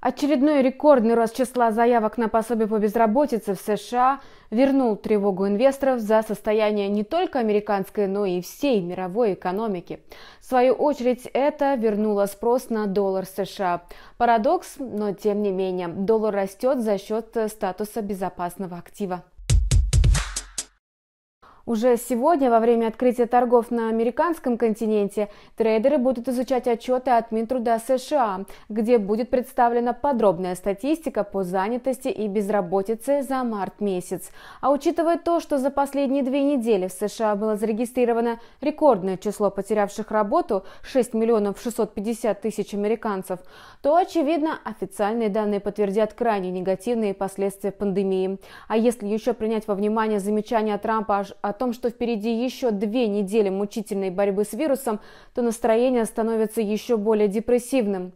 Очередной рекордный рост числа заявок на пособие по безработице в США вернул тревогу инвесторов за состояние не только американской, но и всей мировой экономики. В свою очередь это вернуло спрос на доллар США. Парадокс, но тем не менее, доллар растет за счет статуса безопасного актива. Уже сегодня, во время открытия торгов на американском континенте, трейдеры будут изучать отчеты от Минтруда США, где будет представлена подробная статистика по занятости и безработице за март месяц. А учитывая то, что за последние две недели в США было зарегистрировано рекордное число потерявших работу – 6 миллионов 650 тысяч американцев, то, очевидно, официальные данные подтвердят крайне негативные последствия пандемии. А если еще принять во внимание замечания Трампа о том, что впереди еще две недели мучительной борьбы с вирусом, то настроение становится еще более депрессивным.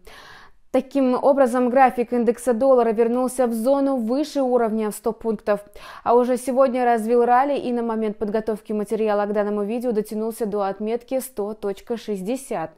Таким образом, график индекса доллара вернулся в зону выше уровня в 100 пунктов, а уже сегодня развил ралли и на момент подготовки материала к данному видео дотянулся до отметки 100.60.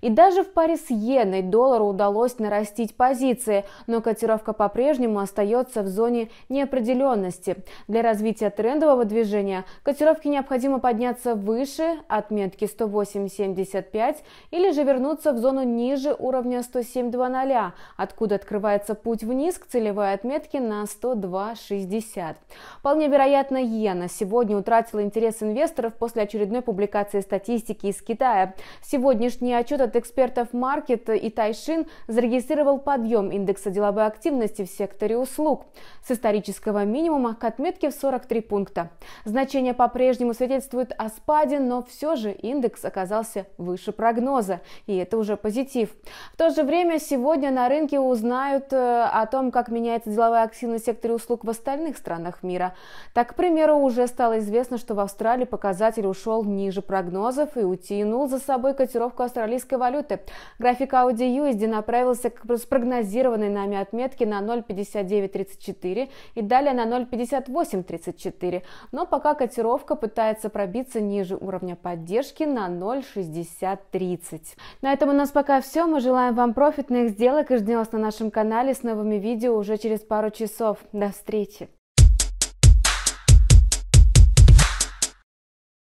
И даже в паре с иеной доллару удалось нарастить позиции, но котировка по-прежнему остается в зоне неопределенности. Для развития трендового движения котировки необходимо подняться выше отметки 108.75 или же вернуться в зону ниже уровня 107.12 февраля, откуда открывается путь вниз к целевой отметке на 102.60. Вполне вероятно, иена сегодня утратила интерес инвесторов после очередной публикации статистики из Китая. Сегодняшний отчет от экспертов Market и Тайшин зарегистрировал подъем индекса деловой активности в секторе услуг с исторического минимума к отметке в 43 пункта. Значение по-прежнему свидетельствует о спаде, но все же индекс оказался выше прогноза, и это уже позитив. В то же время сегодня Сегодня на рынке узнают э, о том, как меняется деловая активность в секторе услуг в остальных странах мира. Так, к примеру, уже стало известно, что в Австралии показатель ушел ниже прогнозов и утянул за собой котировку австралийской валюты. График Audi USD направился к спрогнозированной нами отметке на 0,5934 и далее на 0,5834. Но пока котировка пытается пробиться ниже уровня поддержки на 0,6030. На этом у нас пока все. Мы желаем вам профитных сделок сделок и ждем вас на нашем канале с новыми видео уже через пару часов. До встречи!